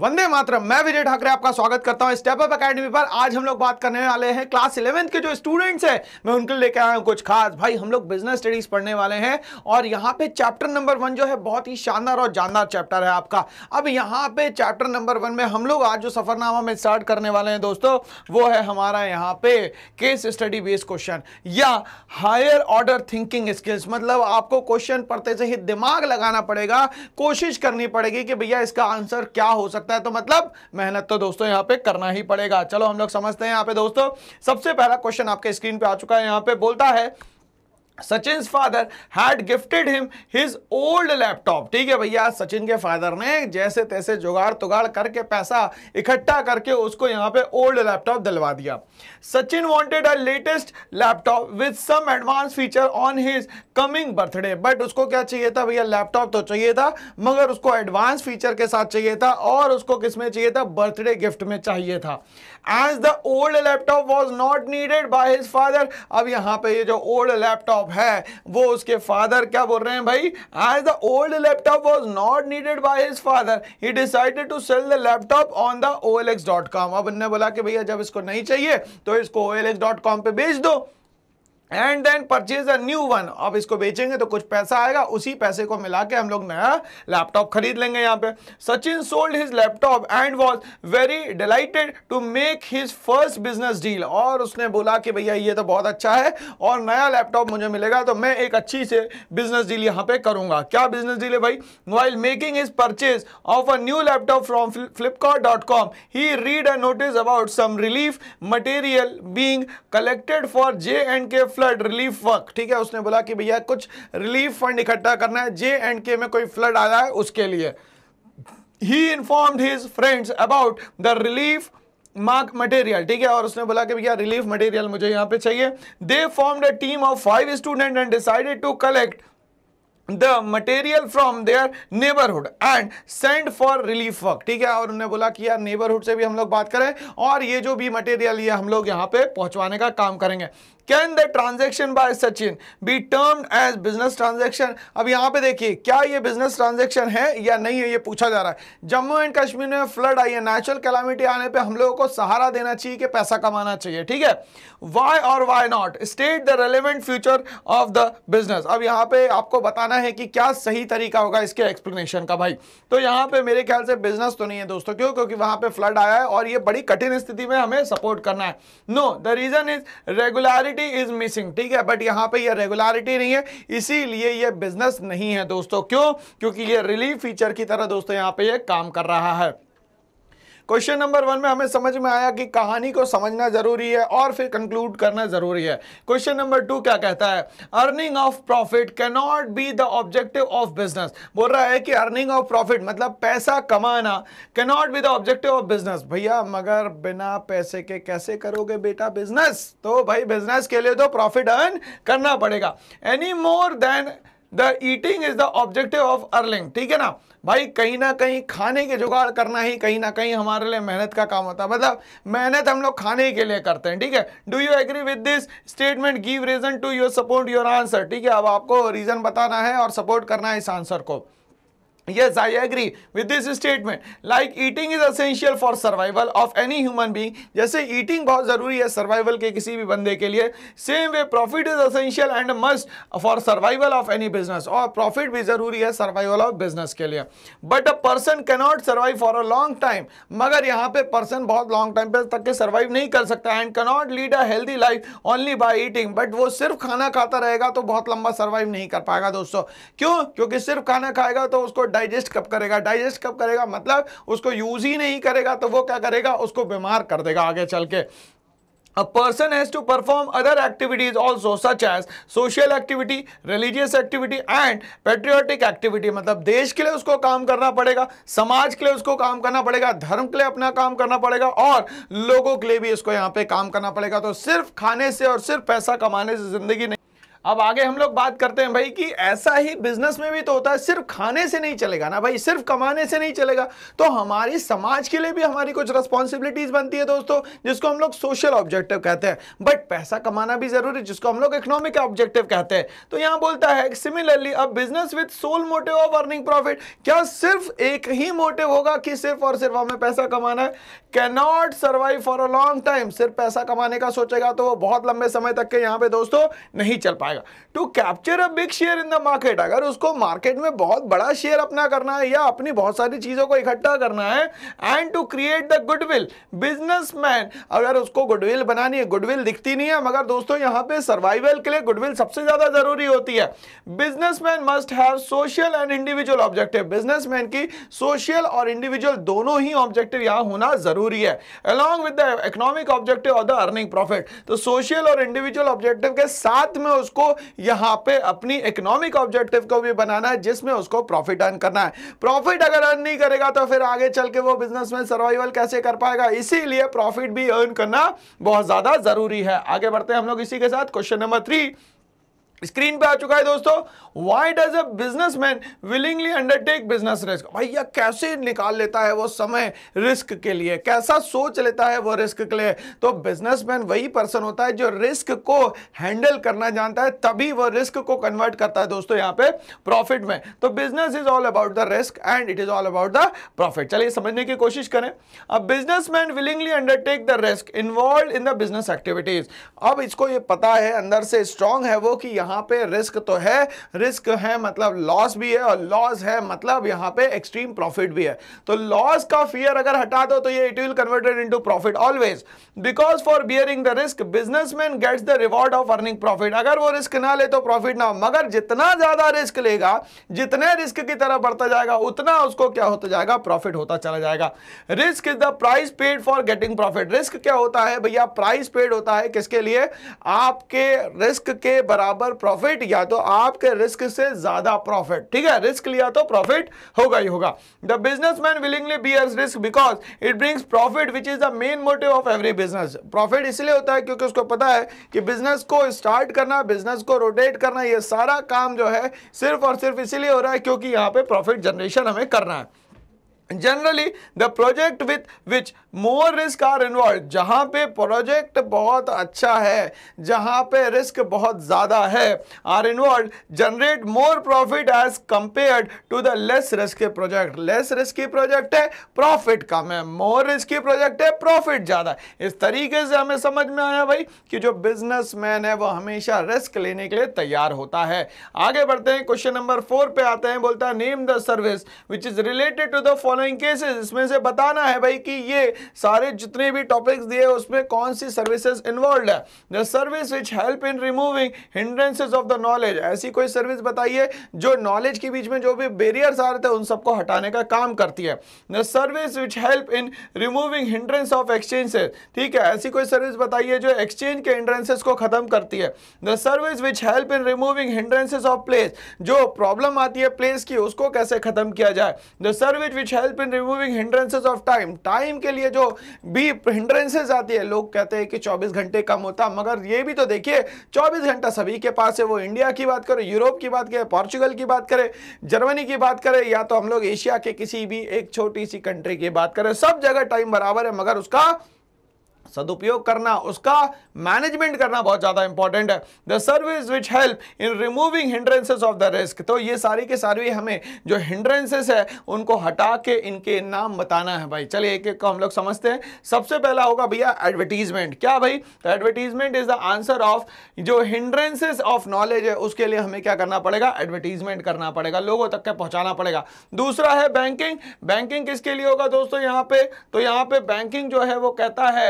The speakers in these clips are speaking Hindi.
वंदे मात्र मैं विजय ठाकरे आपका स्वागत करता हूं स्टेप अप एकेडमी पर आज हम लोग बात करने वाले हैं क्लास इलेवेंथ के जो स्टूडेंट्स हैं मैं उनके लिए लेके आया हूं कुछ खास भाई हम लोग बिजनेस स्टडीज पढ़ने वाले हैं और यहाँ पे चैप्टर नंबर वन जो है बहुत ही शानदार और जानदार चैप्टर है आपका अब यहाँ पे चैप्टर नंबर वन में हम लोग आज जो सफरनामा में स्टार्ट करने वाले हैं दोस्तों वो है हमारा यहाँ पे केस स्टडी बेस्ड क्वेश्चन या हायर ऑर्डर थिंकिंग स्किल्स मतलब आपको क्वेश्चन पढ़ते से ही दिमाग लगाना पड़ेगा कोशिश करनी पड़ेगी कि भैया इसका आंसर क्या हो सकता सकता है तो मतलब मेहनत तो दोस्तों यहाँ पे करना ही पड़ेगा चलो हम लोग समझते हैं यहाँ पे दोस्तों सबसे पहला क्वेश्चन आपके स्क्रीन पे आ चुका है यहाँ पे बोलता है Sachin father had gifted him his old laptop ठीक है भैया सचिन के फादर ने जैसे तैसे जुगाड़ तुगाड़ करके पैसा इकट्ठा करके उसको यहाँ पे ओल्ड लैपटॉप दिलवा दिया Sachin wanted a latest laptop with some advance feature on his coming birthday but उसको क्या चाहिए था भैया लैपटॉप तो चाहिए था मगर उसको एडवांस फीचर के साथ चाहिए था और उसको किस में चाहिए था बर्थडे गिफ्ट में चाहिए था as the old laptop was not needed by his father अब यहाँ पे ये जो ओल्ड लैपटॉप लैपटॉप है वो उसके फादर क्या बोल रहे हैं भाई as the old laptop was not needed by his father he decided to sell the laptop on the ओ अब इनने बोला कि भैया जब इसको नहीं चाहिए तो इसको ओ पे बेच दो and then purchase a new one अब इसको बेचेंगे तो कुछ पैसा आएगा उसी पैसे को मिला के हम लोग नया लैपटॉप खरीद लेंगे यहाँ पे Sachin sold his laptop and was very delighted to make his first business deal और उसने बोला कि भैया ये तो बहुत अच्छा है और नया लैपटॉप मुझे मिलेगा तो मैं एक अच्छी से बिजनेस डील यहाँ पे करूँगा क्या बिजनेस डील है भाई while making his purchase of a new laptop from Flipkart dot com he read a notice about some relief material being collected for J and K flood relief work ठीक है उसने बोला कि भैया कुछ रिलीफ फंड इकट्ठा करना है जे एंड के में कोई फ्लड आया है उसके लिए he informed his friends about the relief mark material ठीक है और उसने बोला कि भैया रिलीफ मटेरियल मुझे यहां पे चाहिए they form a team of five student and decided to collect the material from their neighbourhood and send for relief work ठीक है और उन्होंने बोला कि यार नेबरहुड से भी हम लोग बात करें और ये जो भी मटेरियल ये हम लोग यहाँ पे पहुँचवाने का काम करेंगे can the transaction by Sachin be term as business transaction अब यहां पे देखिए क्या ये बिजनेस ट्रांजेक्शन है या नहीं है ये पूछा जा रहा है जम्मू एंड कश्मीर में फ्लड आई है नेचुरल कैलामिटी आने पर हम लोगों को सहारा देना चाहिए कि पैसा कमाना चाहिए ठीक है वाई और why not state the relevant future of the business अब यहां पर आपको बताना है कि क्या सही तरीका होगा इसके एक्सप्लेनेशन का भाई तो यहां पर मेरे ख्याल से बिजनेस तो नहीं है दोस्तों क्यों क्योंकि वहां पे फ्लड आया है और ये बड़ी कठिन स्थिति में हमें सपोर्ट करना है no the reason is regularity regularity is missing ठीक है बट यहां पे ये रेगुलरिटी नहीं है इसीलिए ये बिजनेस नहीं है दोस्तों क्यों क्योंकि ये रिलीफ फीचर की तरह दोस्तों यहां पे ये काम कर रहा है क्वेश्चन नंबर वन में हमें समझ में आया कि कहानी को समझना जरूरी है और फिर कंक्लूड करना जरूरी है क्वेश्चन नंबर टू क्या कहता है earning of profit cannot be the objective of business बोल रहा है कि अर्निंग ऑफ प्रॉफिट मतलब पैसा कमाना cannot be the objective of business भैया मगर बिना पैसे के कैसे करोगे बेटा बिजनेस तो भाई बिजनेस के लिए तो प्रॉफिट अर्न करना पड़ेगा any more then the eating is the objective of earning ठीक है ना भाई कहीं ना कहीं खाने के जुगाड़ करना ही कहीं ना कहीं हमारे लिए मेहनत का काम होता है मतलब मेहनत हम लोग खाने के लिए करते हैं ठीक है do you agree with this statement give reason to your support your answer ठीक है अब आपको रीजन बताना है और सपोर्ट करना है इस आंसर को Yes, I agree with this statement. Like eating is essential for survival of any human being. जैसे eating बहुत ज़रूरी है survival के किसी भी बंदे के लिए Same way profit is essential and must for survival of any business. or profit भी ज़रूरी है survival of business ke liye But a person cannot survive for a long time. मगर यहाँ पे person बहुत long time pe tak ke survive nahi kar sakta and cannot lead a healthy life only by eating. But वो सिर्फ खाना खाता रहेगा तो बहुत लंबा survive नहीं कर पाएगा दोस्तों क्यों क्योंकि सिर्फ खाना खाएगा तो उसको डाइजेस्ट कब करेगा डाइजेस्ट कब करेगा मतलब उसको यूज ही नहीं करेगा तो वो क्या करेगा उसको बीमार कर देगा आगे चल के A person has to perform other activities also such as social activity, religious activity and patriotic activity. मतलब देश के लिए उसको काम करना पड़ेगा समाज के लिए उसको काम करना पड़ेगा धर्म के लिए अपना काम करना पड़ेगा और लोगों के लिए भी इसको यहाँ पे काम करना पड़ेगा तो सिर्फ खाने से और सिर्फ पैसा कमाने से ज़िंदगी अब आगे हम लोग बात करते हैं भाई कि ऐसा ही बिजनेस में भी तो होता है सिर्फ खाने से नहीं चलेगा ना भाई सिर्फ कमाने से नहीं चलेगा तो हमारी समाज के लिए भी हमारी कुछ रिस्पॉन्सिबिलिटीज बनती है दोस्तों जिसको हम लोग सोशल ऑब्जेक्टिव कहते हैं बट पैसा कमाना भी जरूरी जिसको हम लोग इकोनॉमिक ऑब्जेक्टिव कहते हैं तो यहाँ बोलता है सिमिलरली अब business with sole motive of earning profit क्या सिर्फ एक ही मोटिव होगा कि सिर्फ और सिर्फ हमें पैसा कमाना है cannot survive for a long time सिर्फ पैसा कमाने का सोचेगा तो वो बहुत लंबे समय तक के यहाँ पे दोस्तों नहीं चल पाएगा जाएगा to capture a big share in the market अगर उसको मार्केट में बहुत बड़ा शेयर अपना करना है या अपनी बहुत सारी चीज़ों को इकट्ठा करना है and to create the goodwill businessman अगर उसको गुडविल बनानी है गुडविल दिखती नहीं है मगर दोस्तों यहां पे सर्वाइवल के लिए गुडविल सबसे ज़्यादा ज़रूरी होती है businessman must have social and individual objective businessman की सोशल और इंडिविजुअल दोनों ही ऑब्जेक्टिव यहां होना ज़रूरी है along with the economic objective और द अर्निंग प्रॉफिट तो सोशल और इंडिविजुअल ऑब्जेक्टिव के साथ में उसको उसको यहां पे अपनी इकोनॉमिक ऑब्जेक्टिव को भी बनाना है जिसमें उसको प्रॉफिट अर्न करना है प्रॉफिट अगर अर्न नहीं करेगा तो फिर आगे चल के वो बिजनेस में सर्वाइवल कैसे कर पाएगा इसीलिए प्रॉफिट भी अर्न करना बहुत ज्यादा जरूरी है आगे बढ़ते हैं हम लोग इसी के साथ क्वेश्चन नंबर थ्री स्क्रीन पे आ चुका है दोस्तों why does a businessman willingly undertake business risk भैया कैसे निकाल लेता है वो समय रिस्क के लिए कैसा सोच लेता है वो रिस्क के लिए तो बिजनेसमैन वही पर्सन होता है जो रिस्क को हैंडल करना जानता है तभी वो रिस्क को कन्वर्ट करता है दोस्तों यहाँ पे प्रॉफिट में तो business is all about the risk and it is all about the profit चलिए समझने की कोशिश करें अब man willingly undertake the risk involve in the business activities अब इसको ये पता है अंदर से स्ट्रांग है वो कि यहाँ पे रिस्क तो है रिस्क है मतलब लॉस भी है और लॉस है मतलब यहाँ पे एक्सट्रीम प्रॉफिट भी है तो लॉस का फियर अगर हटा दो तो ये it will converted into profit always because for bearing the risk businessman gets the reward of earning profit अगर वो रिस्क ना ले तो प्रॉफिट ना मगर जितना ज्यादा रिस्क लेगा जितने रिस्क की तरफ बढ़ता जाएगा उतना उसको क्या होता जाएगा प्रॉफिट होता चला जाएगा risk is the price paid for getting profit risk क्या होता है भैया प्राइस पेड होता है किसके लिए आपके रिस्क के बराबर प्रॉफिट या तो आपके रिस्क से ज्यादा प्रॉफिट ठीक है रिस्क लिया तो प्रॉफिट होगा ही होगा the man willingly bears risk because it brings profit which is the main motive of every business profit इसलिए होता है क्योंकि उसको पता है कि बिजनेस को स्टार्ट करना बिजनेस को रोटेट करना यह सारा काम जो है सिर्फ और सिर्फ इसीलिए हो रहा है क्योंकि यहाँ पे प्रॉफिट जनरेशन हमें करना है generally the project with which more risk are involve जहाँ पे प्रोजेक्ट बहुत अच्छा है जहाँ पे रिस्क बहुत ज़्यादा है are involve generate more profit as compared to the less risk project less risky project है प्रॉफिट कम है मोर रिस्की प्रोजेक्ट है प्रॉफिट ज़्यादा इस तरीके से हमें समझ में आया भाई कि जो बिजनेस मैन है वो हमेशा रिस्क लेने के लिए तैयार होता है आगे बढ़ते हैं क्वेश्चन नंबर फोर पे आते हैं बोलता है name the service which is related to the following following cases इसमें से बताना है भाई कि ये सारे जितने भी टॉपिक्स दिए उसमें कौन सी सर्विसेज इन्वॉल्व है the service which help in removing hindrances of the knowledge ऐसी कोई सर्विस बताइए जो नॉलेज के बीच में जो भी बेरियर्स आ रहे थे उन सबको हटाने का काम करती है the service which help in removing hindrance of exchanges ठीक है ऐसी कोई सर्विस बताइए जो एक्सचेंज के हिंड्रेंसेज को खत्म करती है the service which help in removing hindrances of place जो प्रॉब्लम आती है प्लेस की उसको कैसे खत्म किया जाए the service which help help in removing hindrances of time time के लिए जो भी हिंड्रेंसेज आती है लोग कहते हैं कि 24 घंटे कम होता मगर ये भी तो देखिए 24 घंटा सभी के पास है वो इंडिया की बात करें यूरोप की बात करें पॉर्चुगल की बात करें जर्मनी की बात करें या तो हम लोग एशिया के किसी भी एक छोटी सी कंट्री की बात करें सब जगह टाइम बराबर है मगर उसका सदुपयोग करना उसका मैनेजमेंट करना बहुत ज़्यादा इंपॉर्टेंट है the service which help in removing hindrances of the risk तो ये सारी के सारी हमें जो हिंड्रेंसेस है उनको हटा के इनके नाम बताना है भाई चलिए एक एक को हम लोग समझते हैं सबसे पहला होगा भैया एडवर्टीजमेंट क्या भाई तो advertisement is the answer of जो हिंड्रेंसेज ऑफ नॉलेज है उसके लिए हमें क्या करना पड़ेगा एडवर्टीजमेंट करना पड़ेगा लोगों तक के पहुंचाना पड़ेगा दूसरा है बैंकिंग बैंकिंग किसके लिए होगा दोस्तों यहाँ पे तो यहाँ पे बैंकिंग जो है वो कहता है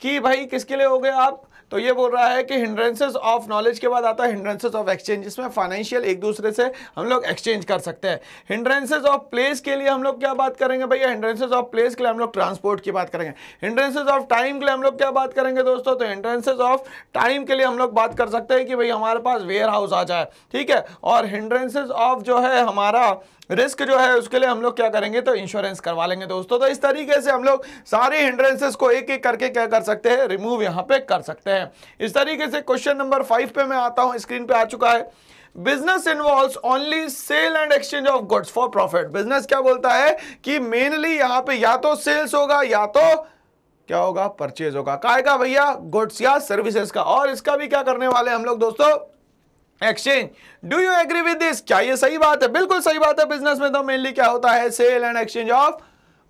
कि भाई किसके लिए हो गए आप तो ये बोल रहा है कि हिंड्रेंसेज ऑफ नॉलेज के बाद आता है हिंड्रेंसेज ऑफ एक्सचेंज इसमें फाइनेंशियल एक दूसरे से हम लोग एक्सचेंज कर सकते हैं हिंड्रेंसेज ऑफ प्लेस के लिए हम लोग क्या बात करेंगे भैया हिंड्रेंसेज ऑफ प्लेस के लिए हम लोग ट्रांसपोर्ट की बात करेंगे हिंड्रेंसेज ऑफ टाइम के लिए हम लोग क्या बात करेंगे दोस्तों तो हिंड्रेंसेज ऑफ टाइम के लिए हम लोग बात कर सकते हैं कि भाई हमारे पास वेयर हाउस आ जाए ठीक है और हिंड्रेंसेज ऑफ जो है हमारा रिस्क जो है उसके लिए हम लोग क्या करेंगे तो इंश्योरेंस करवा लेंगे दोस्तों तो इस तरीके से हम लोग सारे हिंड्रेंसेस को एक एक करके क्या कर सकते हैं रिमूव यहाँ पे कर सकते हैं है इस तरीके से क्वेश्चन नंबर फाइव पे मैं आता हूं स्क्रीन पे आ चुका है business involve only sale and exchange of goods for profit business क्या बोलता है कि मेनली यहां पे या तो सेल्स होगा या तो क्या होगा परचेज होगा काय का भैया गुड्स या सर्विसेज का और इसका भी क्या करने वाले हम लोग दोस्तों exchange do you agree with this क्या ये सही बात है बिल्कुल सही बात है बिजनेस में तो मेनली क्या होता है sale and exchange of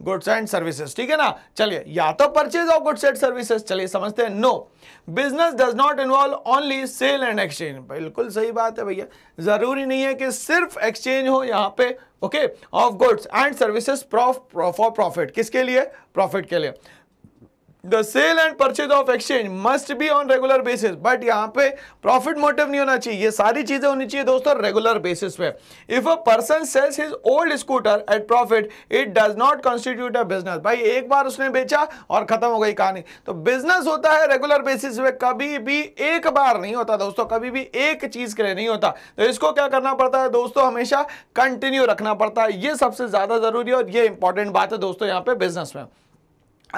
goods and services ठीक है ना चलिए या तो purchase of goods and services चलिए समझते हैं no business does not involve only sale and exchange बिल्कुल सही बात है भैया जरूरी नहीं है कि सिर्फ एक्सचेंज हो यहाँ पे okay of goods and services for profit किसके लिए प्रॉफिट के लिए the sale and purchase of exchange must be on regular basis but यहाँ पे प्रॉफिट मोटिव नहीं होना चाहिए ये सारी चीजें होनी चाहिए दोस्तों रेगुलर बेसिस पे if a person sells his old scooter at profit it does not constitute a business भाई एक बार उसने बेचा और खत्म हो गई कहानी तो बिजनेस होता है रेगुलर बेसिस पे कभी भी एक बार नहीं होता दोस्तों कभी भी एक चीज के लिए नहीं होता तो इसको क्या करना पड़ता है दोस्तों हमेशा कंटिन्यू रखना पड़ता है ये सबसे ज्यादा जरूरी और ये इंपॉर्टेंट बात है दोस्तों यहाँ पे बिजनेस में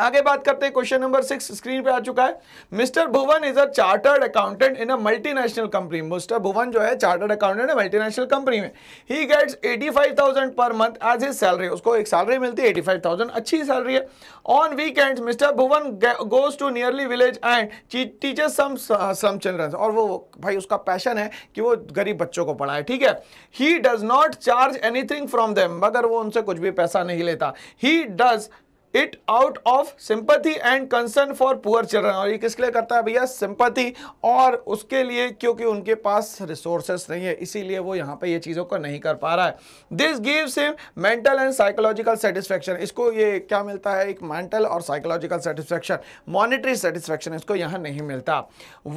आगे बात करते हैं क्वेश्चन नंबर सिक्स स्क्रीन पे आ चुका है Mr Bhuvan is a chartered accountant in a multinational company Mr Bhuvan जो है चार्टर्ड अकाउंटेंट है मल्टीनेशनल कंपनी में he gets 85,000 per month as a salary उसको एक सैलरी मिलती है 85,000 अच्छी सैलरी है on weekends Mr Bhuvan goes to nearly village and teacher some some childrens और वो भाई उसका पैशन है कि वो गरीब बच्चों को पढ़ाए ठीक है he does not charge anything from them मगर वो उनसे कुछ भी पैसा नहीं लेता he does it out of sympathy and concern for poor children और ये किसके लिए करता है भैया सिंपति और उसके लिए क्योंकि उनके पास रिसोर्सेस नहीं है इसीलिए वो यहाँ पे ये चीज़ों को नहीं कर पा रहा है this gives him mental and psychological satisfaction इसको ये क्या मिलता है एक मेंटल और साइकोलॉजिकल सेटिस्फैक्शन मॉनिटरी सेटिस्फैक्शन इसको यहाँ नहीं मिलता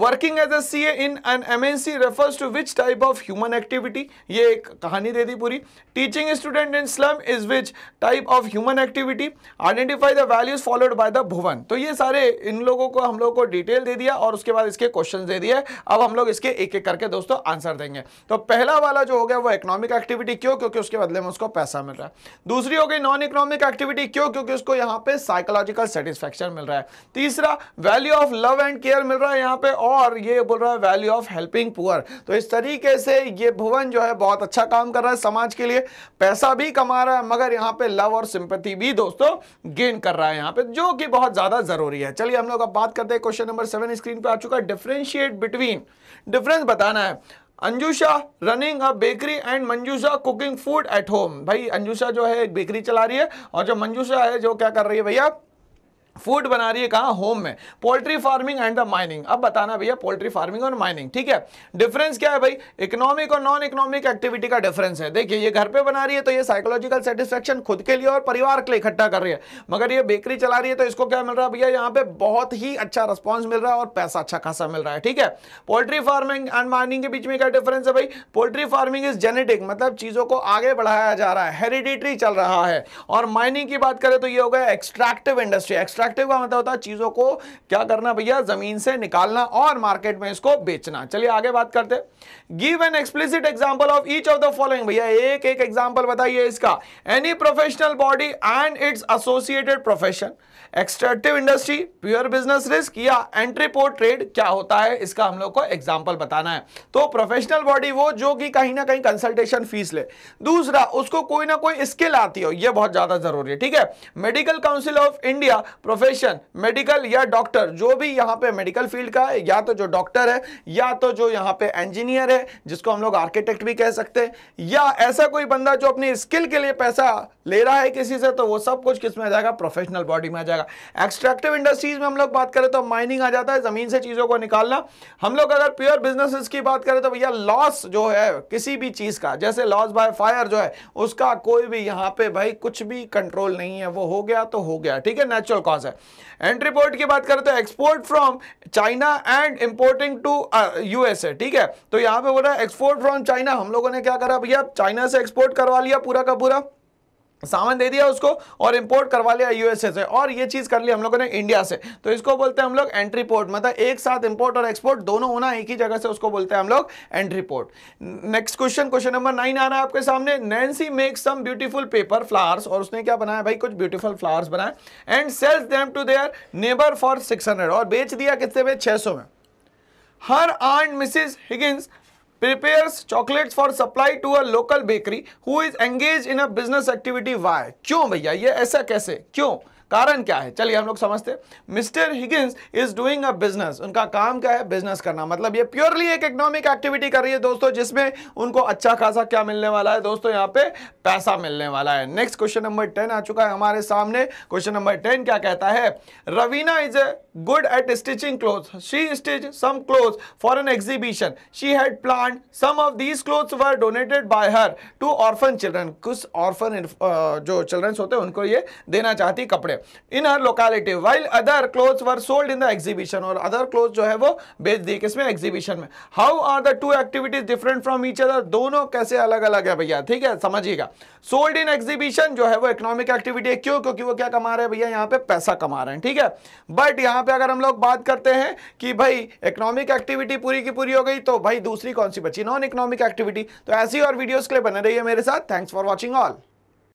working as a C in an M N C refers to which type of human activity ये एक कहानी दे दी पूरी teaching student in slum is which type of human activity ident identify the values followed by the Bhuvan तो ये सारे इन लोगों को हम लोगों को डिटेल दे दिया और उसके बाद इसके क्वेश्चन दे दिए अब हम लोग इसके एक एक करके दोस्तों आंसर देंगे तो पहला वाला जो हो गया वो इकोनॉमिक एक्टिविटी क्यों क्योंकि उसके बदले में उसको पैसा मिल रहा है दूसरी हो गई नॉन इकोनॉमिक एक्टिविटी क्यों क्योंकि उसको यहाँ पे साइकोलॉजिकल सेटिस्फेक्शन मिल रहा है तीसरा value of love and care मिल रहा है यहाँ पे और ये बोल रहा है वैल्यू ऑफ हेल्पिंग पुअर तो इस तरीके से ये भुवन जो है बहुत अच्छा काम कर रहा है समाज के लिए पैसा भी कमा रहा है मगर यहाँ पे लव और सिंपति भी दोस्तों गेन कर रहा है यहाँ पे जो कि बहुत ज्यादा जरूरी है चलिए हम लोग अब बात करते हैं क्वेश्चन नंबर सेवन स्क्रीन पर आ चुका है डिफ्रेंशिएट बिटवीन डिफरेंस बताना है Anjusha running a bakery and Manjusha cooking food at home भाई अंजुषा जो है एक बेकरी चला रही है और जो मंजूषा है जो क्या कर रही है भैया फूड बना रही है कहाँ होम में poultry farming and the mining अब बताना भैया पोल्ट्री फार्मिंग और माइनिंग ठीक है डिफरेंस क्या है भाई इकोनॉमिक और नॉन इकोनॉमिक एक्टिविटी का डिफरेंस है देखिए ये घर पे बना रही है तो ये साइकोलॉजिकल सेटिस्फेक्शन खुद के लिए और परिवार के लिए इकट्ठा कर रही है मगर ये बेकरी चला रही है तो इसको क्या मिल रहा है भैया यहाँ पे बहुत ही अच्छा रिस्पॉन्स मिल रहा है और पैसा अच्छा खासा मिल रहा है ठीक है पोल्ट्री फार्मिंग एंड माइनिंग के बीच में क्या डिफरेंस है भाई पोल्ट्री फार्मिंग इज जेनेटिक मतलब चीज़ों को आगे बढ़ाया जा रहा है हेरिडिटरी चल रहा है और माइनिंग की बात करें तो ये हो गया एक्सट्रैक्टिव इंडस्ट्री एक्सट्रैक्ट एक्टिव का मतलब होता है चीज़ों को क्या करना भैया ज़मीन से निकालना और मार्केट में इसको बेचना चलिए आगे बात करते give an explicit example of each of the following भैया एक एक एग्जाम्पल बताइए इसका any professional body and its associated profession extractive industry pure business risk या एंट्री पोर्ट ट्रेड क्या होता है इसका हम लोग को एग्जाम्पल बताना है तो प्रोफेशनल बॉडी वो जो कि कहीं ना कहीं कंसल्टेशन फीस ले दूसरा उसको कोई ना कोई स्किल आती हो ये बहुत ज्यादा जरूरी है ठीक है medical council of India profession medical या डॉक्टर जो भी यहाँ पे मेडिकल फील्ड का है या तो जो डॉक्टर है या तो जो यहाँ पे इंजीनियर है जिसको हम लोग आर्किटेक्ट भी कह सकते हैं या ऐसा कोई बंदा जो अपनी स्किल के लिए पैसा ले रहा है किसी से तो वो सब कुछ किस में आ जाएगा प्रोफेशनल बॉडी में आ जाएगा एक्सट्रैक्टिव इंडस्ट्रीज में हम लोग बात करें तो माइनिंग आ जाता है जमीन से चीजों को निकालना हम लोग अगर प्योर बिजनेस की बात करें तो भैया लॉस जो है किसी भी चीज का जैसे लॉस बाय फायर जो है उसका कोई भी यहाँ पे भाई कुछ भी कंट्रोल नहीं है वो हो गया तो हो गया ठीक है नेचुरल कॉज पास है एंट्री पोर्ट की बात करें तो export from China and importing to USA ठीक है तो यहां पे है एक्सपोर्ट फ्रॉम चाइना हम लोगों ने क्या करा भैया चाइना से एक्सपोर्ट करवा लिया पूरा का पूरा सामान दे दिया उसको और इंपोर्ट करवा लिया यूएसए से और ये चीज़ कर ली हम लोगों ने इंडिया से तो इसको बोलते हैं हम लोग एंट्री पोर्ट मतलब एक साथ इंपोर्ट और एक्सपोर्ट दोनों होना एक ही जगह से उसको बोलते हैं हम लोग entry port next question question number nine आ रहा है आपके सामने Nancy make some beautiful paper flowers और उसने क्या बनाया भाई कुछ ब्यूटीफुल फ्लावर्स बनाए and sells them to their neighbour for six और बेच दिया कितने में छह में her aunt Mrs Higgins prepares chocolates for supply to a local bakery who is engaged in a business activity why क्यों भैया ये ऐसा कैसे क्यों कारण क्या है चलिए हम लोग समझते Mr Higgins is doing a business उनका काम क्या है बिजनेस करना मतलब ये प्योरली एक इकोनॉमिक एक्टिविटी कर रही है दोस्तों जिसमें उनको अच्छा खासा क्या मिलने वाला है दोस्तों यहाँ पे पैसा मिलने वाला है नेक्स्ट क्वेश्चन नंबर टेन आ चुका है हमारे सामने क्वेश्चन नंबर टेन क्या कहता है Raveena is a good at stitching cloth she stitch some cloth for an exhibition she had plan some of these cloth were donated by her to orphan children कुछ ऑर्फन uh, जो चिल्ड्रंस होते हैं उनको ये देना चाहती कपड़े in her locality while other cloth were sold in the exhibition और अदर क्लोथ जो है वो बेच दिए किसमें एग्जीबिशन में how are the to activities different from each other दोनों कैसे अलग अलग है भैया ठीक है समझिएगा सोल्ड इन एग्जीबिशन जो है वो इकोनॉमिक एक्टिविटी है क्यों क्योंकि वो क्या कमा रहे हैं भैया यहाँ पे पैसा कमा रहे हैं ठीक है बट यहाँ पे अगर हम लोग बात करते हैं कि भाई इकोनॉमिक एक्टिविटी पूरी की पूरी हो गई तो भाई दूसरी कौन सी बची नॉन इकोनॉमिक एक्टिविटी तो ऐसी और वीडियोज के लिए बने रहिए मेरे साथ थैंक्स फॉर वॉचिंग ऑल